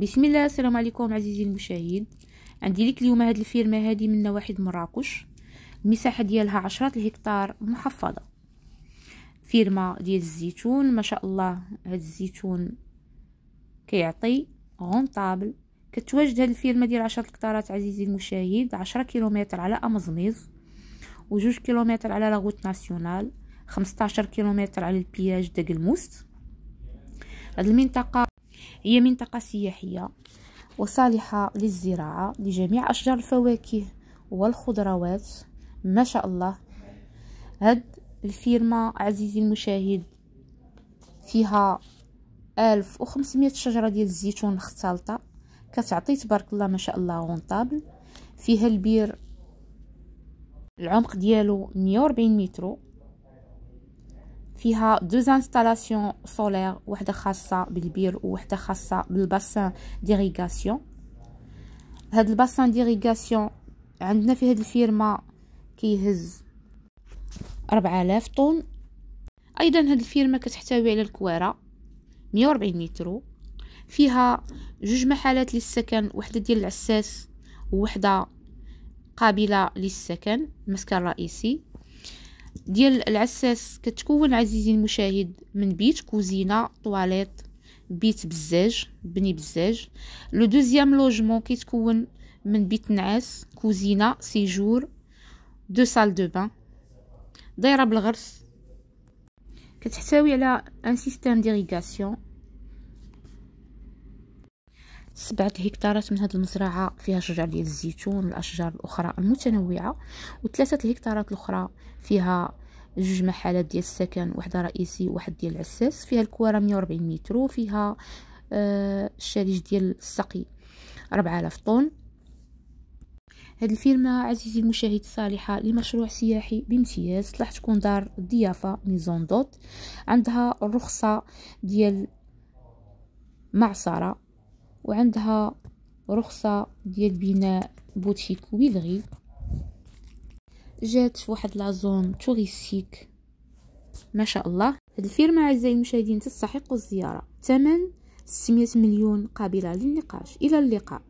بسم الله السلام عليكم عزيزي المشاهد عندي لك اليوم هاد الفيرمه هادي من نواحي مراكش المساحه ديالها عشرة الهكتار محفظه فيرمه ديال الزيتون ما شاء الله هاد الزيتون كيعطي غونطابل كتواجد هاد الفيرمه ديال عشرة الهكتارات عزيزي المشاهد عشرة كيلومتر على امزميز وجوج كيلومتر على لاغوت ناسيونال خمسطاشر كيلومتر على البياج داك الموست هاد المنطقه هي منطقة سياحية وصالحة للزراعة لجميع أشجار الفواكه والخضروات ما شاء الله هاد الفيرما عزيزي المشاهد فيها ألف وخمسمية شجرة ديال الزيتون مختلطة كتعطي تبارك الله ما شاء الله غونطابل فيها البير العمق ديالو مية وربعين مترو فيها دوز انستالاسيون سولير وحده خاصه بالبير وحده خاصه بالباسان ديريغاسيون هاد الباسان ديريغاسيون عندنا في هاد الفيرما كيهز 4000 طن ايضا هاد الفيرما كتحتوي على الكويره 140 متر فيها جوج محلات للسكن وحده ديال العساس ووحده قابله للسكن مسكن رئيسي ديال العساس كتكون عزيزي المشاهد من بيت كوزينه طواليت بيت بزاج بني بزاج لو دوزيام لوجمون كيتكون من بيت نعاس كوزينه سيجور دو سال دو بان دايره بالغرس كتحتوي على ان سيستيم ديريغاسيون سبعة الهكتارات من هذه المزرعة فيها شجر ديال الزيتون والأشجار الأخرى المتنوعة وثلاثة الهكتارات الأخرى فيها جوج محلات ديال السكن واحدة رئيسي وواحد ديال العساس فيها الكوارة 140 متر وفيها آه الشاليج ديال السقي 4000 طن هاد الفيرما عزيزي المشاهد صالحة لمشروع سياحي بامتياز صلاح تكون دار ضيافة ميزون دوت عندها الرخصة ديال معصرة وعندها رخصة ديال بناء بوتيك ويلغي جات في واحد لازون توريستيك ما شاء الله هاد الفيرما اعزائي المشاهدين تستحق الزياره ثمن 600 مليون قابله للنقاش الى اللقاء